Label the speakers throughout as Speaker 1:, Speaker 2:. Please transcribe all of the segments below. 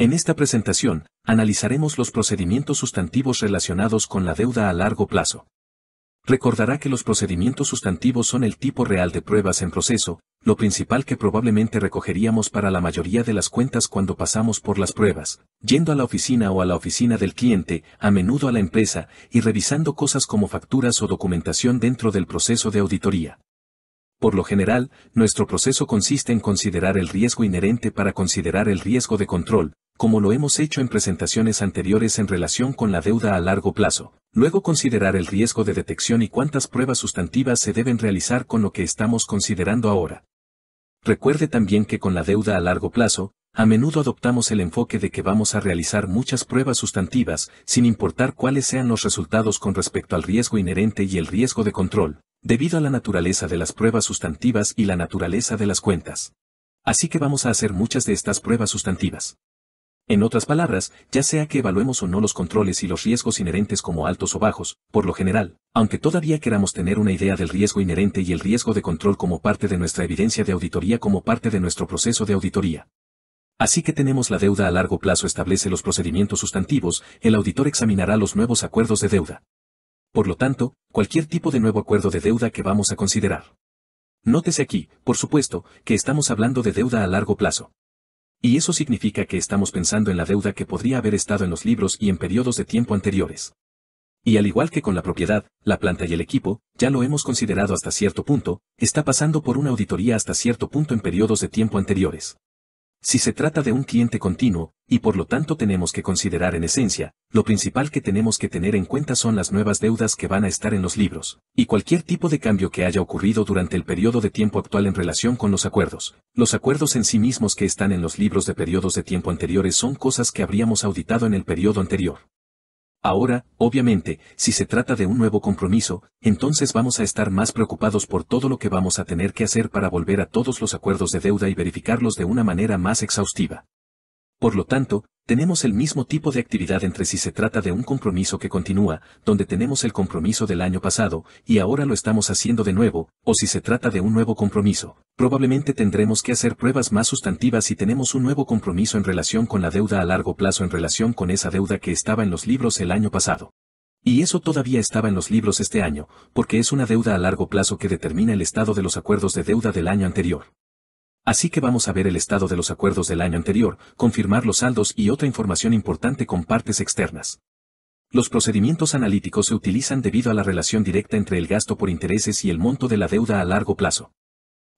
Speaker 1: En esta presentación, analizaremos los procedimientos sustantivos relacionados con la deuda a largo plazo. Recordará que los procedimientos sustantivos son el tipo real de pruebas en proceso, lo principal que probablemente recogeríamos para la mayoría de las cuentas cuando pasamos por las pruebas, yendo a la oficina o a la oficina del cliente, a menudo a la empresa, y revisando cosas como facturas o documentación dentro del proceso de auditoría. Por lo general, nuestro proceso consiste en considerar el riesgo inherente para considerar el riesgo de control, como lo hemos hecho en presentaciones anteriores en relación con la deuda a largo plazo, luego considerar el riesgo de detección y cuántas pruebas sustantivas se deben realizar con lo que estamos considerando ahora. Recuerde también que con la deuda a largo plazo, a menudo adoptamos el enfoque de que vamos a realizar muchas pruebas sustantivas, sin importar cuáles sean los resultados con respecto al riesgo inherente y el riesgo de control, debido a la naturaleza de las pruebas sustantivas y la naturaleza de las cuentas. Así que vamos a hacer muchas de estas pruebas sustantivas. En otras palabras, ya sea que evaluemos o no los controles y los riesgos inherentes como altos o bajos, por lo general, aunque todavía queramos tener una idea del riesgo inherente y el riesgo de control como parte de nuestra evidencia de auditoría como parte de nuestro proceso de auditoría. Así que tenemos la deuda a largo plazo establece los procedimientos sustantivos, el auditor examinará los nuevos acuerdos de deuda. Por lo tanto, cualquier tipo de nuevo acuerdo de deuda que vamos a considerar. Nótese aquí, por supuesto, que estamos hablando de deuda a largo plazo. Y eso significa que estamos pensando en la deuda que podría haber estado en los libros y en periodos de tiempo anteriores. Y al igual que con la propiedad, la planta y el equipo, ya lo hemos considerado hasta cierto punto, está pasando por una auditoría hasta cierto punto en periodos de tiempo anteriores. Si se trata de un cliente continuo, y por lo tanto tenemos que considerar en esencia, lo principal que tenemos que tener en cuenta son las nuevas deudas que van a estar en los libros, y cualquier tipo de cambio que haya ocurrido durante el periodo de tiempo actual en relación con los acuerdos. Los acuerdos en sí mismos que están en los libros de periodos de tiempo anteriores son cosas que habríamos auditado en el periodo anterior. Ahora, obviamente, si se trata de un nuevo compromiso, entonces vamos a estar más preocupados por todo lo que vamos a tener que hacer para volver a todos los acuerdos de deuda y verificarlos de una manera más exhaustiva. Por lo tanto, tenemos el mismo tipo de actividad entre si se trata de un compromiso que continúa, donde tenemos el compromiso del año pasado, y ahora lo estamos haciendo de nuevo, o si se trata de un nuevo compromiso. Probablemente tendremos que hacer pruebas más sustantivas si tenemos un nuevo compromiso en relación con la deuda a largo plazo en relación con esa deuda que estaba en los libros el año pasado. Y eso todavía estaba en los libros este año, porque es una deuda a largo plazo que determina el estado de los acuerdos de deuda del año anterior. Así que vamos a ver el estado de los acuerdos del año anterior, confirmar los saldos y otra información importante con partes externas. Los procedimientos analíticos se utilizan debido a la relación directa entre el gasto por intereses y el monto de la deuda a largo plazo.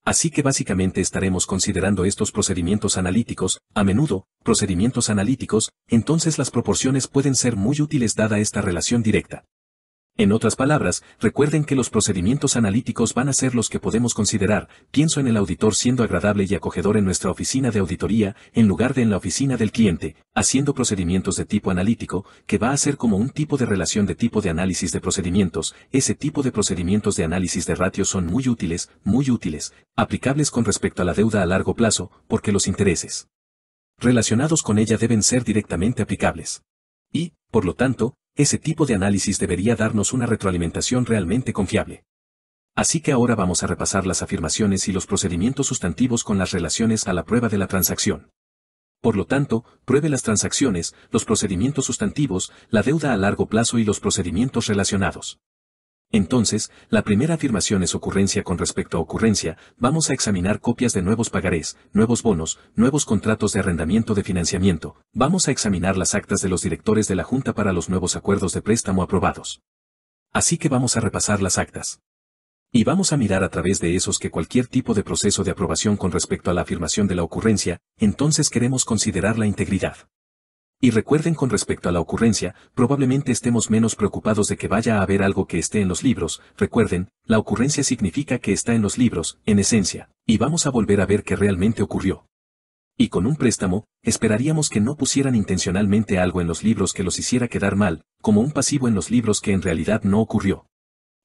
Speaker 1: Así que básicamente estaremos considerando estos procedimientos analíticos, a menudo, procedimientos analíticos, entonces las proporciones pueden ser muy útiles dada esta relación directa. En otras palabras, recuerden que los procedimientos analíticos van a ser los que podemos considerar, pienso en el auditor siendo agradable y acogedor en nuestra oficina de auditoría, en lugar de en la oficina del cliente, haciendo procedimientos de tipo analítico, que va a ser como un tipo de relación de tipo de análisis de procedimientos, ese tipo de procedimientos de análisis de ratio son muy útiles, muy útiles, aplicables con respecto a la deuda a largo plazo, porque los intereses relacionados con ella deben ser directamente aplicables. Y, por lo tanto, ese tipo de análisis debería darnos una retroalimentación realmente confiable. Así que ahora vamos a repasar las afirmaciones y los procedimientos sustantivos con las relaciones a la prueba de la transacción. Por lo tanto, pruebe las transacciones, los procedimientos sustantivos, la deuda a largo plazo y los procedimientos relacionados. Entonces, la primera afirmación es ocurrencia con respecto a ocurrencia, vamos a examinar copias de nuevos pagarés, nuevos bonos, nuevos contratos de arrendamiento de financiamiento, vamos a examinar las actas de los directores de la Junta para los nuevos acuerdos de préstamo aprobados. Así que vamos a repasar las actas. Y vamos a mirar a través de esos que cualquier tipo de proceso de aprobación con respecto a la afirmación de la ocurrencia, entonces queremos considerar la integridad. Y recuerden con respecto a la ocurrencia, probablemente estemos menos preocupados de que vaya a haber algo que esté en los libros, recuerden, la ocurrencia significa que está en los libros, en esencia, y vamos a volver a ver qué realmente ocurrió. Y con un préstamo, esperaríamos que no pusieran intencionalmente algo en los libros que los hiciera quedar mal, como un pasivo en los libros que en realidad no ocurrió.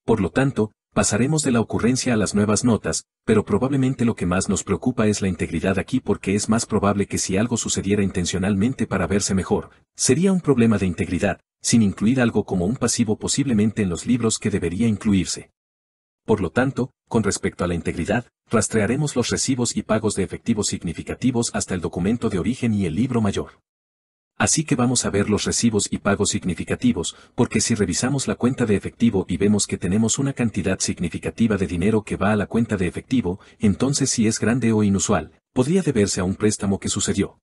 Speaker 1: Por lo tanto, Pasaremos de la ocurrencia a las nuevas notas, pero probablemente lo que más nos preocupa es la integridad aquí porque es más probable que si algo sucediera intencionalmente para verse mejor, sería un problema de integridad, sin incluir algo como un pasivo posiblemente en los libros que debería incluirse. Por lo tanto, con respecto a la integridad, rastrearemos los recibos y pagos de efectivos significativos hasta el documento de origen y el libro mayor. Así que vamos a ver los recibos y pagos significativos, porque si revisamos la cuenta de efectivo y vemos que tenemos una cantidad significativa de dinero que va a la cuenta de efectivo, entonces si es grande o inusual, podría deberse a un préstamo que sucedió.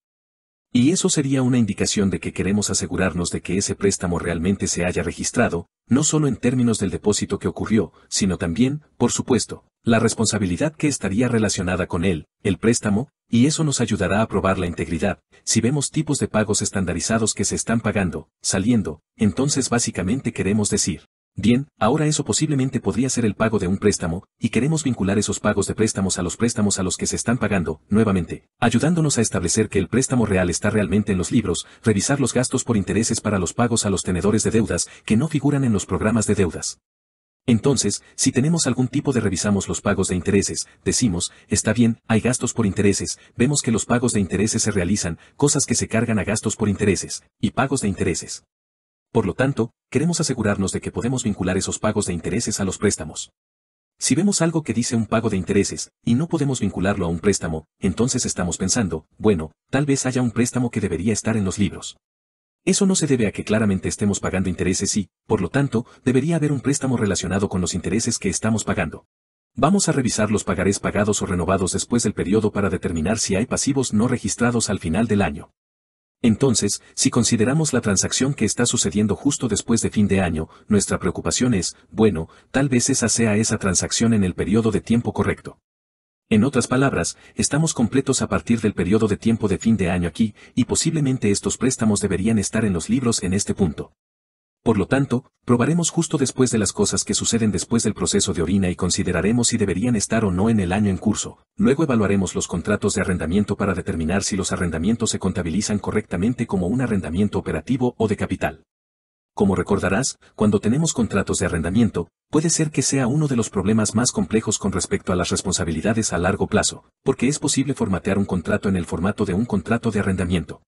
Speaker 1: Y eso sería una indicación de que queremos asegurarnos de que ese préstamo realmente se haya registrado, no solo en términos del depósito que ocurrió, sino también, por supuesto, la responsabilidad que estaría relacionada con él, el préstamo, y eso nos ayudará a probar la integridad. Si vemos tipos de pagos estandarizados que se están pagando, saliendo, entonces básicamente queremos decir, bien, ahora eso posiblemente podría ser el pago de un préstamo, y queremos vincular esos pagos de préstamos a los préstamos a los que se están pagando, nuevamente, ayudándonos a establecer que el préstamo real está realmente en los libros, revisar los gastos por intereses para los pagos a los tenedores de deudas que no figuran en los programas de deudas. Entonces, si tenemos algún tipo de revisamos los pagos de intereses, decimos, está bien, hay gastos por intereses, vemos que los pagos de intereses se realizan, cosas que se cargan a gastos por intereses, y pagos de intereses. Por lo tanto, queremos asegurarnos de que podemos vincular esos pagos de intereses a los préstamos. Si vemos algo que dice un pago de intereses, y no podemos vincularlo a un préstamo, entonces estamos pensando, bueno, tal vez haya un préstamo que debería estar en los libros. Eso no se debe a que claramente estemos pagando intereses y, por lo tanto, debería haber un préstamo relacionado con los intereses que estamos pagando. Vamos a revisar los pagarés pagados o renovados después del periodo para determinar si hay pasivos no registrados al final del año. Entonces, si consideramos la transacción que está sucediendo justo después de fin de año, nuestra preocupación es, bueno, tal vez esa sea esa transacción en el periodo de tiempo correcto. En otras palabras, estamos completos a partir del periodo de tiempo de fin de año aquí, y posiblemente estos préstamos deberían estar en los libros en este punto. Por lo tanto, probaremos justo después de las cosas que suceden después del proceso de orina y consideraremos si deberían estar o no en el año en curso. Luego evaluaremos los contratos de arrendamiento para determinar si los arrendamientos se contabilizan correctamente como un arrendamiento operativo o de capital. Como recordarás, cuando tenemos contratos de arrendamiento, puede ser que sea uno de los problemas más complejos con respecto a las responsabilidades a largo plazo, porque es posible formatear un contrato en el formato de un contrato de arrendamiento.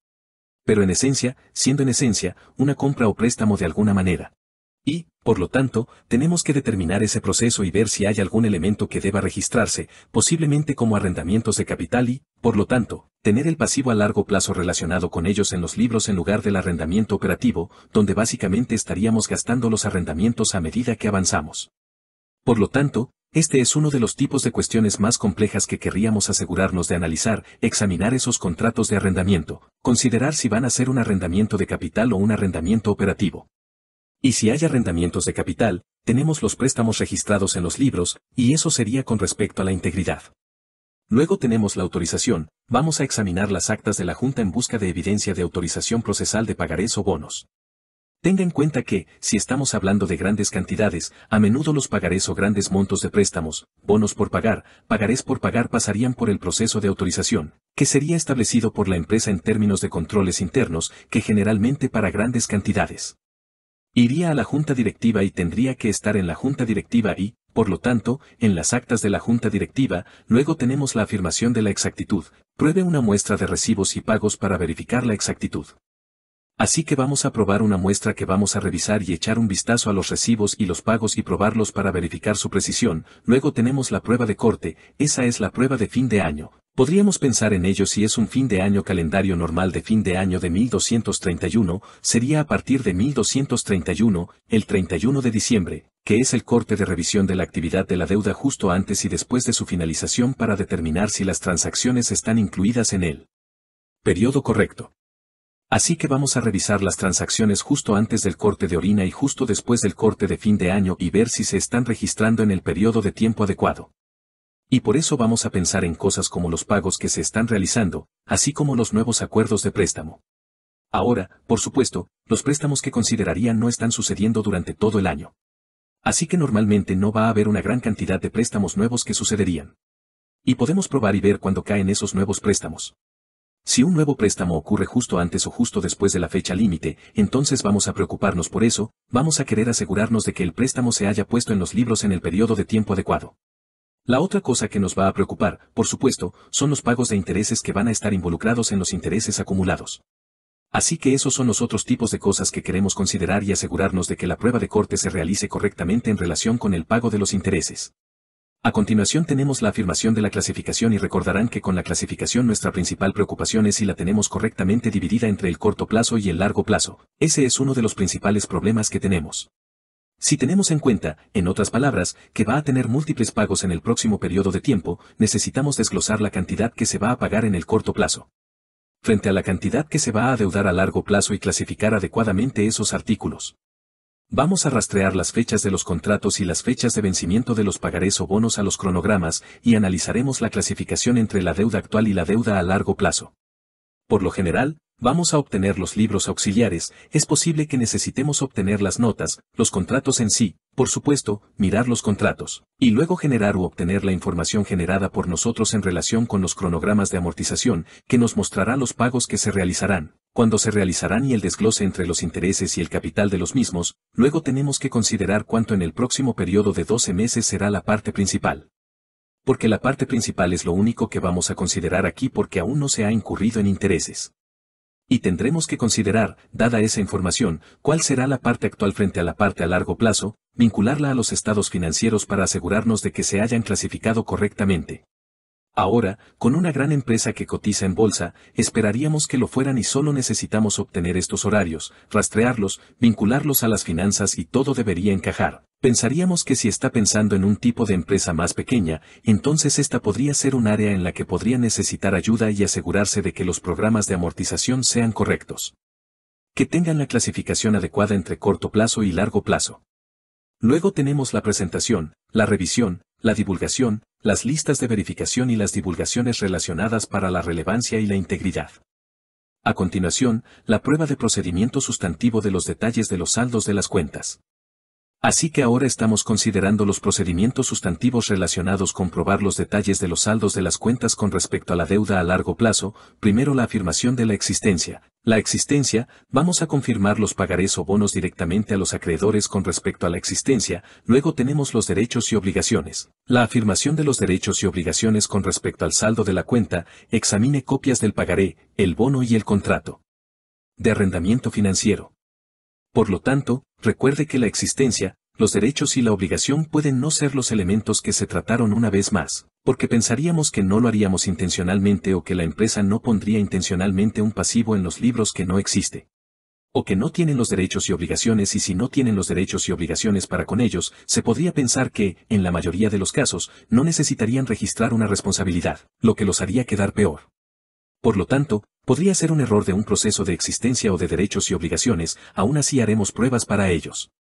Speaker 1: Pero en esencia, siendo en esencia, una compra o préstamo de alguna manera. Y, por lo tanto, tenemos que determinar ese proceso y ver si hay algún elemento que deba registrarse, posiblemente como arrendamientos de capital y, por lo tanto, tener el pasivo a largo plazo relacionado con ellos en los libros en lugar del arrendamiento operativo, donde básicamente estaríamos gastando los arrendamientos a medida que avanzamos. Por lo tanto, este es uno de los tipos de cuestiones más complejas que querríamos asegurarnos de analizar, examinar esos contratos de arrendamiento, considerar si van a ser un arrendamiento de capital o un arrendamiento operativo. Y si hay arrendamientos de capital, tenemos los préstamos registrados en los libros, y eso sería con respecto a la integridad. Luego tenemos la autorización, vamos a examinar las actas de la Junta en busca de evidencia de autorización procesal de pagarés o bonos. Tenga en cuenta que, si estamos hablando de grandes cantidades, a menudo los pagarés o grandes montos de préstamos, bonos por pagar, pagarés por pagar pasarían por el proceso de autorización, que sería establecido por la empresa en términos de controles internos, que generalmente para grandes cantidades. Iría a la junta directiva y tendría que estar en la junta directiva y, por lo tanto, en las actas de la junta directiva, luego tenemos la afirmación de la exactitud, pruebe una muestra de recibos y pagos para verificar la exactitud. Así que vamos a probar una muestra que vamos a revisar y echar un vistazo a los recibos y los pagos y probarlos para verificar su precisión, luego tenemos la prueba de corte, esa es la prueba de fin de año. Podríamos pensar en ello si es un fin de año calendario normal de fin de año de 1231, sería a partir de 1231, el 31 de diciembre, que es el corte de revisión de la actividad de la deuda justo antes y después de su finalización para determinar si las transacciones están incluidas en el periodo correcto. Así que vamos a revisar las transacciones justo antes del corte de orina y justo después del corte de fin de año y ver si se están registrando en el periodo de tiempo adecuado. Y por eso vamos a pensar en cosas como los pagos que se están realizando, así como los nuevos acuerdos de préstamo. Ahora, por supuesto, los préstamos que considerarían no están sucediendo durante todo el año. Así que normalmente no va a haber una gran cantidad de préstamos nuevos que sucederían. Y podemos probar y ver cuando caen esos nuevos préstamos. Si un nuevo préstamo ocurre justo antes o justo después de la fecha límite, entonces vamos a preocuparnos por eso, vamos a querer asegurarnos de que el préstamo se haya puesto en los libros en el periodo de tiempo adecuado. La otra cosa que nos va a preocupar, por supuesto, son los pagos de intereses que van a estar involucrados en los intereses acumulados. Así que esos son los otros tipos de cosas que queremos considerar y asegurarnos de que la prueba de corte se realice correctamente en relación con el pago de los intereses. A continuación tenemos la afirmación de la clasificación y recordarán que con la clasificación nuestra principal preocupación es si la tenemos correctamente dividida entre el corto plazo y el largo plazo. Ese es uno de los principales problemas que tenemos. Si tenemos en cuenta, en otras palabras, que va a tener múltiples pagos en el próximo periodo de tiempo, necesitamos desglosar la cantidad que se va a pagar en el corto plazo frente a la cantidad que se va a adeudar a largo plazo y clasificar adecuadamente esos artículos. Vamos a rastrear las fechas de los contratos y las fechas de vencimiento de los pagarés o bonos a los cronogramas y analizaremos la clasificación entre la deuda actual y la deuda a largo plazo. Por lo general, vamos a obtener los libros auxiliares, es posible que necesitemos obtener las notas, los contratos en sí, por supuesto, mirar los contratos, y luego generar u obtener la información generada por nosotros en relación con los cronogramas de amortización, que nos mostrará los pagos que se realizarán, cuando se realizarán y el desglose entre los intereses y el capital de los mismos, luego tenemos que considerar cuánto en el próximo periodo de 12 meses será la parte principal porque la parte principal es lo único que vamos a considerar aquí porque aún no se ha incurrido en intereses. Y tendremos que considerar, dada esa información, cuál será la parte actual frente a la parte a largo plazo, vincularla a los estados financieros para asegurarnos de que se hayan clasificado correctamente. Ahora, con una gran empresa que cotiza en bolsa, esperaríamos que lo fueran y solo necesitamos obtener estos horarios, rastrearlos, vincularlos a las finanzas y todo debería encajar. Pensaríamos que si está pensando en un tipo de empresa más pequeña, entonces esta podría ser un área en la que podría necesitar ayuda y asegurarse de que los programas de amortización sean correctos. Que tengan la clasificación adecuada entre corto plazo y largo plazo. Luego tenemos la presentación, la revisión, la divulgación, las listas de verificación y las divulgaciones relacionadas para la relevancia y la integridad. A continuación, la prueba de procedimiento sustantivo de los detalles de los saldos de las cuentas. Así que ahora estamos considerando los procedimientos sustantivos relacionados con probar los detalles de los saldos de las cuentas con respecto a la deuda a largo plazo, primero la afirmación de la existencia. La existencia, vamos a confirmar los pagarés o bonos directamente a los acreedores con respecto a la existencia, luego tenemos los derechos y obligaciones. La afirmación de los derechos y obligaciones con respecto al saldo de la cuenta, examine copias del pagaré, el bono y el contrato. De arrendamiento financiero. Por lo tanto, recuerde que la existencia, los derechos y la obligación pueden no ser los elementos que se trataron una vez más, porque pensaríamos que no lo haríamos intencionalmente o que la empresa no pondría intencionalmente un pasivo en los libros que no existe. O que no tienen los derechos y obligaciones y si no tienen los derechos y obligaciones para con ellos, se podría pensar que, en la mayoría de los casos, no necesitarían registrar una responsabilidad, lo que los haría quedar peor. Por lo tanto, podría ser un error de un proceso de existencia o de derechos y obligaciones, aún así haremos pruebas para ellos.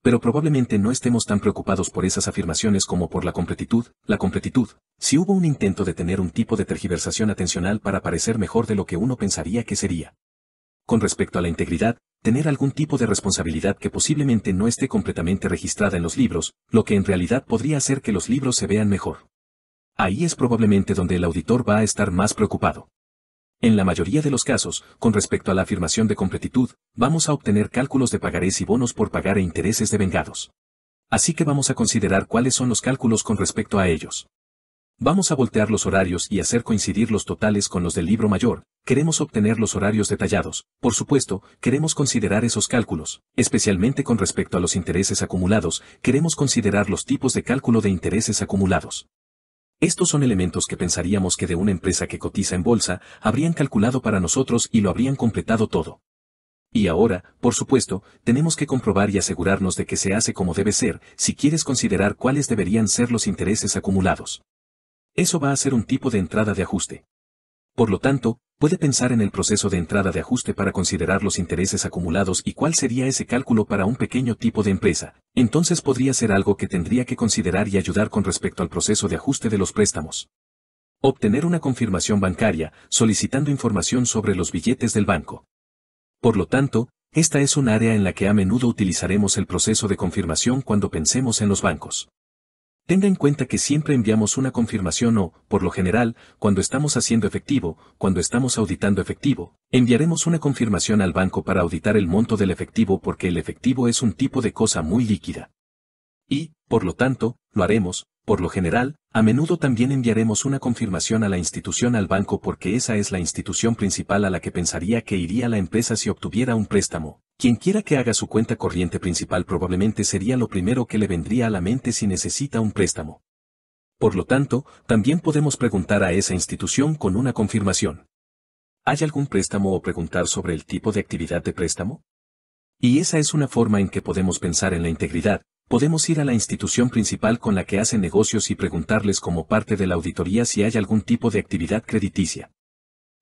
Speaker 1: Pero probablemente no estemos tan preocupados por esas afirmaciones como por la completitud, la completitud, si hubo un intento de tener un tipo de tergiversación atencional para parecer mejor de lo que uno pensaría que sería. Con respecto a la integridad, tener algún tipo de responsabilidad que posiblemente no esté completamente registrada en los libros, lo que en realidad podría hacer que los libros se vean mejor. Ahí es probablemente donde el auditor va a estar más preocupado. En la mayoría de los casos, con respecto a la afirmación de completitud, vamos a obtener cálculos de pagarés y bonos por pagar e intereses de vengados. Así que vamos a considerar cuáles son los cálculos con respecto a ellos. Vamos a voltear los horarios y hacer coincidir los totales con los del libro mayor. Queremos obtener los horarios detallados. Por supuesto, queremos considerar esos cálculos, especialmente con respecto a los intereses acumulados, queremos considerar los tipos de cálculo de intereses acumulados. Estos son elementos que pensaríamos que de una empresa que cotiza en bolsa, habrían calculado para nosotros y lo habrían completado todo. Y ahora, por supuesto, tenemos que comprobar y asegurarnos de que se hace como debe ser, si quieres considerar cuáles deberían ser los intereses acumulados. Eso va a ser un tipo de entrada de ajuste. Por lo tanto, puede pensar en el proceso de entrada de ajuste para considerar los intereses acumulados y cuál sería ese cálculo para un pequeño tipo de empresa. Entonces podría ser algo que tendría que considerar y ayudar con respecto al proceso de ajuste de los préstamos. Obtener una confirmación bancaria, solicitando información sobre los billetes del banco. Por lo tanto, esta es un área en la que a menudo utilizaremos el proceso de confirmación cuando pensemos en los bancos. Tenga en cuenta que siempre enviamos una confirmación o, por lo general, cuando estamos haciendo efectivo, cuando estamos auditando efectivo, enviaremos una confirmación al banco para auditar el monto del efectivo porque el efectivo es un tipo de cosa muy líquida. Y, por lo tanto, lo haremos, por lo general, a menudo también enviaremos una confirmación a la institución al banco porque esa es la institución principal a la que pensaría que iría la empresa si obtuviera un préstamo, quien quiera que haga su cuenta corriente principal probablemente sería lo primero que le vendría a la mente si necesita un préstamo. Por lo tanto, también podemos preguntar a esa institución con una confirmación. ¿Hay algún préstamo o preguntar sobre el tipo de actividad de préstamo? Y esa es una forma en que podemos pensar en la integridad, podemos ir a la institución principal con la que hacen negocios y preguntarles como parte de la auditoría si hay algún tipo de actividad crediticia.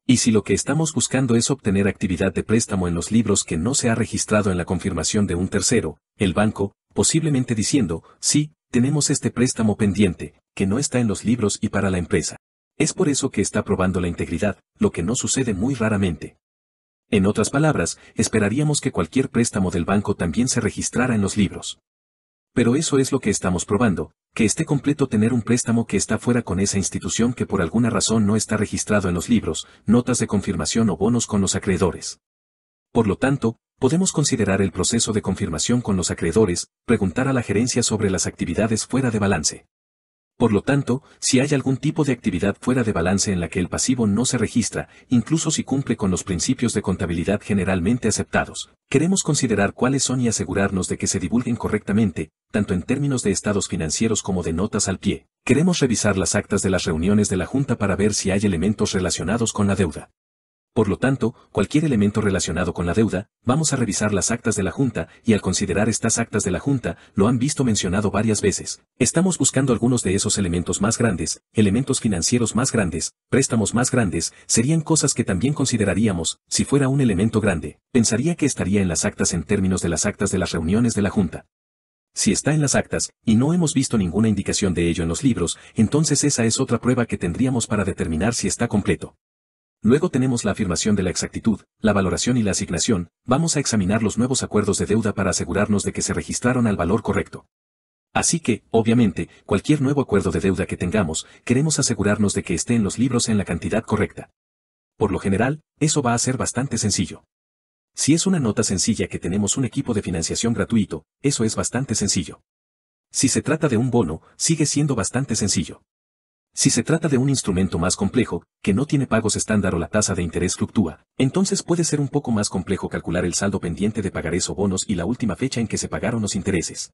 Speaker 1: Y si lo que estamos buscando es obtener actividad de préstamo en los libros que no se ha registrado en la confirmación de un tercero, el banco, posiblemente diciendo, sí, tenemos este préstamo pendiente, que no está en los libros y para la empresa. Es por eso que está probando la integridad, lo que no sucede muy raramente. En otras palabras, esperaríamos que cualquier préstamo del banco también se registrara en los libros. Pero eso es lo que estamos probando, que esté completo tener un préstamo que está fuera con esa institución que por alguna razón no está registrado en los libros, notas de confirmación o bonos con los acreedores. Por lo tanto, podemos considerar el proceso de confirmación con los acreedores, preguntar a la gerencia sobre las actividades fuera de balance. Por lo tanto, si hay algún tipo de actividad fuera de balance en la que el pasivo no se registra, incluso si cumple con los principios de contabilidad generalmente aceptados, queremos considerar cuáles son y asegurarnos de que se divulguen correctamente, tanto en términos de estados financieros como de notas al pie. Queremos revisar las actas de las reuniones de la Junta para ver si hay elementos relacionados con la deuda. Por lo tanto, cualquier elemento relacionado con la deuda, vamos a revisar las actas de la Junta, y al considerar estas actas de la Junta, lo han visto mencionado varias veces. Estamos buscando algunos de esos elementos más grandes, elementos financieros más grandes, préstamos más grandes, serían cosas que también consideraríamos, si fuera un elemento grande. Pensaría que estaría en las actas en términos de las actas de las reuniones de la Junta. Si está en las actas, y no hemos visto ninguna indicación de ello en los libros, entonces esa es otra prueba que tendríamos para determinar si está completo. Luego tenemos la afirmación de la exactitud, la valoración y la asignación, vamos a examinar los nuevos acuerdos de deuda para asegurarnos de que se registraron al valor correcto. Así que, obviamente, cualquier nuevo acuerdo de deuda que tengamos, queremos asegurarnos de que esté en los libros en la cantidad correcta. Por lo general, eso va a ser bastante sencillo. Si es una nota sencilla que tenemos un equipo de financiación gratuito, eso es bastante sencillo. Si se trata de un bono, sigue siendo bastante sencillo. Si se trata de un instrumento más complejo, que no tiene pagos estándar o la tasa de interés fluctúa, entonces puede ser un poco más complejo calcular el saldo pendiente de pagar o bonos y la última fecha en que se pagaron los intereses.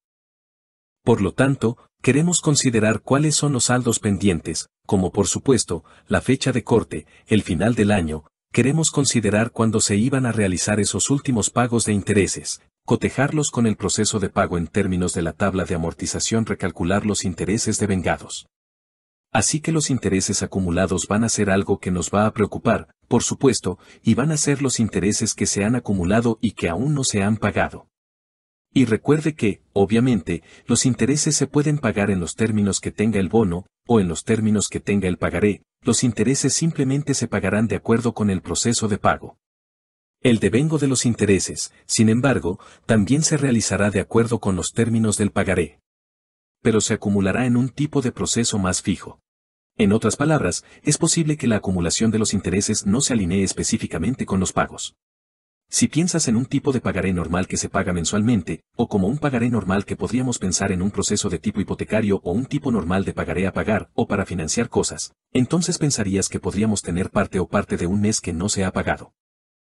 Speaker 1: Por lo tanto, queremos considerar cuáles son los saldos pendientes, como por supuesto, la fecha de corte, el final del año, queremos considerar cuándo se iban a realizar esos últimos pagos de intereses, cotejarlos con el proceso de pago en términos de la tabla de amortización, recalcular los intereses devengados. Así que los intereses acumulados van a ser algo que nos va a preocupar, por supuesto, y van a ser los intereses que se han acumulado y que aún no se han pagado. Y recuerde que, obviamente, los intereses se pueden pagar en los términos que tenga el bono, o en los términos que tenga el pagaré, los intereses simplemente se pagarán de acuerdo con el proceso de pago. El devengo de los intereses, sin embargo, también se realizará de acuerdo con los términos del pagaré pero se acumulará en un tipo de proceso más fijo. En otras palabras, es posible que la acumulación de los intereses no se alinee específicamente con los pagos. Si piensas en un tipo de pagaré normal que se paga mensualmente, o como un pagaré normal que podríamos pensar en un proceso de tipo hipotecario o un tipo normal de pagaré a pagar o para financiar cosas, entonces pensarías que podríamos tener parte o parte de un mes que no se ha pagado.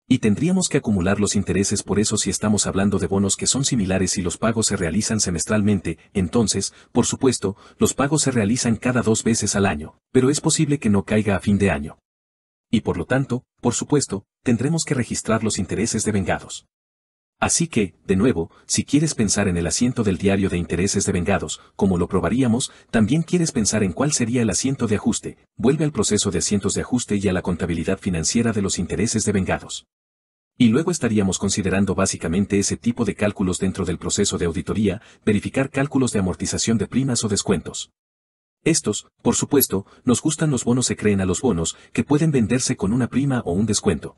Speaker 1: Y tendríamos que acumular los intereses por eso si estamos hablando de bonos que son similares y los pagos se realizan semestralmente, entonces, por supuesto, los pagos se realizan cada dos veces al año, pero es posible que no caiga a fin de año. Y por lo tanto, por supuesto, tendremos que registrar los intereses devengados. Así que, de nuevo, si quieres pensar en el asiento del diario de intereses de vengados, como lo probaríamos, también quieres pensar en cuál sería el asiento de ajuste, vuelve al proceso de asientos de ajuste y a la contabilidad financiera de los intereses de vengados. Y luego estaríamos considerando básicamente ese tipo de cálculos dentro del proceso de auditoría, verificar cálculos de amortización de primas o descuentos. Estos, por supuesto, nos gustan los bonos se creen a los bonos, que pueden venderse con una prima o un descuento.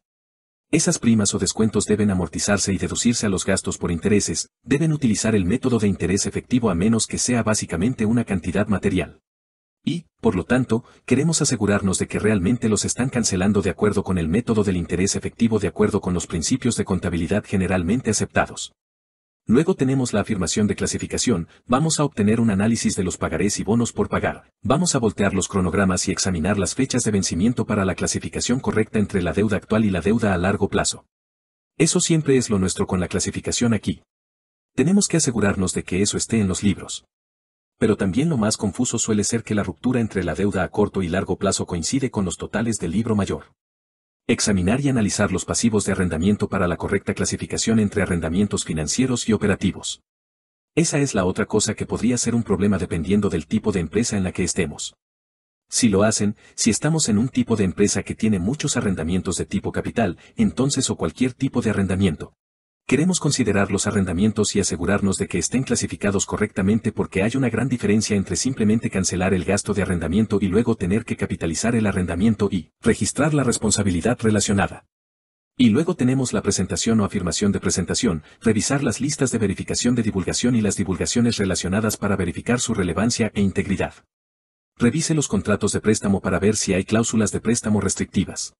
Speaker 1: Esas primas o descuentos deben amortizarse y deducirse a los gastos por intereses, deben utilizar el método de interés efectivo a menos que sea básicamente una cantidad material. Y, por lo tanto, queremos asegurarnos de que realmente los están cancelando de acuerdo con el método del interés efectivo de acuerdo con los principios de contabilidad generalmente aceptados. Luego tenemos la afirmación de clasificación, vamos a obtener un análisis de los pagarés y bonos por pagar. Vamos a voltear los cronogramas y examinar las fechas de vencimiento para la clasificación correcta entre la deuda actual y la deuda a largo plazo. Eso siempre es lo nuestro con la clasificación aquí. Tenemos que asegurarnos de que eso esté en los libros. Pero también lo más confuso suele ser que la ruptura entre la deuda a corto y largo plazo coincide con los totales del libro mayor. Examinar y analizar los pasivos de arrendamiento para la correcta clasificación entre arrendamientos financieros y operativos. Esa es la otra cosa que podría ser un problema dependiendo del tipo de empresa en la que estemos. Si lo hacen, si estamos en un tipo de empresa que tiene muchos arrendamientos de tipo capital, entonces o cualquier tipo de arrendamiento, Queremos considerar los arrendamientos y asegurarnos de que estén clasificados correctamente porque hay una gran diferencia entre simplemente cancelar el gasto de arrendamiento y luego tener que capitalizar el arrendamiento y registrar la responsabilidad relacionada. Y luego tenemos la presentación o afirmación de presentación, revisar las listas de verificación de divulgación y las divulgaciones relacionadas para verificar su relevancia e integridad. Revise los contratos de préstamo para ver si hay cláusulas de préstamo restrictivas.